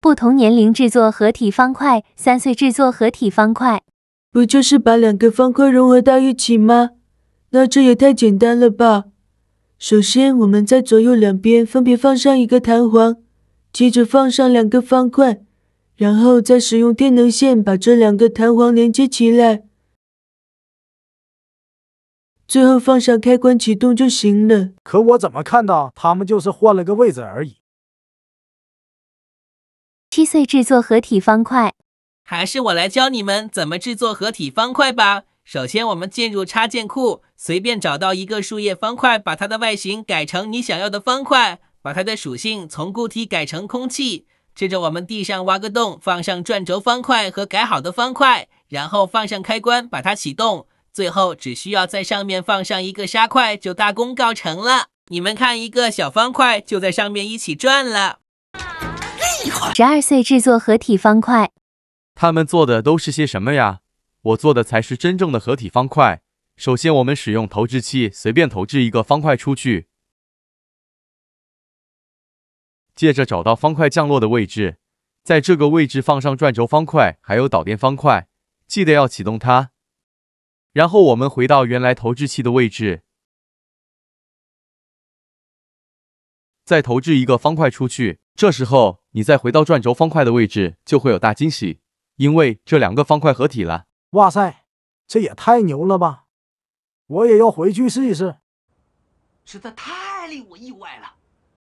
不同年龄制作合体方块。三岁制作合体方块，不就是把两个方块融合到一起吗？那这也太简单了吧！首先，我们在左右两边分别放上一个弹簧，接着放上两个方块，然后再使用电能线把这两个弹簧连接起来，最后放上开关启动就行了。可我怎么看到他们就是换了个位置而已？七岁制作合体方块，还是我来教你们怎么制作合体方块吧。首先，我们进入插件库，随便找到一个树叶方块，把它的外形改成你想要的方块，把它的属性从固体改成空气。接着，我们地上挖个洞，放上转轴方块和改好的方块，然后放上开关，把它启动。最后，只需要在上面放上一个沙块，就大功告成了。你们看，一个小方块就在上面一起转了。十二岁制作合体方块，他们做的都是些什么呀？我做的才是真正的合体方块。首先，我们使用投掷器随便投掷一个方块出去，接着找到方块降落的位置，在这个位置放上转轴方块还有导电方块，记得要启动它。然后我们回到原来投掷器的位置，再投掷一个方块出去。这时候。你再回到转轴方块的位置，就会有大惊喜，因为这两个方块合体了！哇塞，这也太牛了吧！我也要回去试一试，实在太令我意外了。